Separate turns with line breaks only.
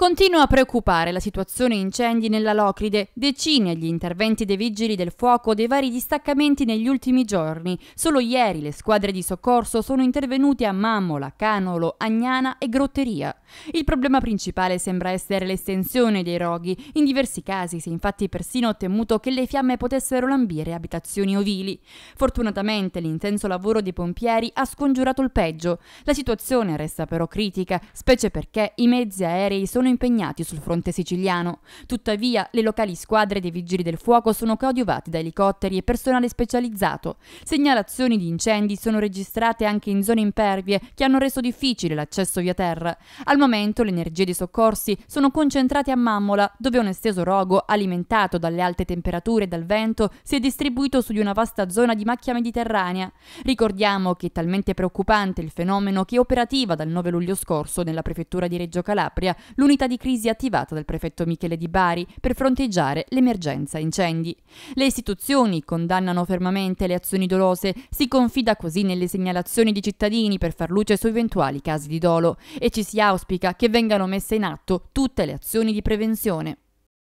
Continua a preoccupare la situazione incendi nella Locride, decine gli interventi dei vigili del fuoco dei vari distaccamenti negli ultimi giorni. Solo ieri le squadre di soccorso sono intervenute a Mammola, Canolo, Agnana e Grotteria. Il problema principale sembra essere l'estensione dei roghi. In diversi casi si è infatti persino temuto che le fiamme potessero lambire abitazioni ovili. Fortunatamente l'intenso lavoro dei pompieri ha scongiurato il peggio. La situazione resta però critica, specie perché i mezzi aerei sono impegnati sul fronte siciliano. Tuttavia, le locali squadre dei vigili del fuoco sono coadiuvate da elicotteri e personale specializzato. Segnalazioni di incendi sono registrate anche in zone impervie che hanno reso difficile l'accesso via terra. Al momento le energie dei soccorsi sono concentrate a Mammola, dove un esteso rogo, alimentato dalle alte temperature e dal vento, si è distribuito su di una vasta zona di macchia mediterranea. Ricordiamo che è talmente preoccupante il fenomeno che è operativa dal 9 luglio scorso nella prefettura di Reggio Calabria l'unità l'unità di crisi attivata dal prefetto Michele Di Bari per fronteggiare l'emergenza incendi. Le istituzioni condannano fermamente le azioni dolose, si confida così nelle segnalazioni di cittadini per far luce su eventuali casi di dolo e ci si auspica che vengano messe in atto tutte le azioni di prevenzione.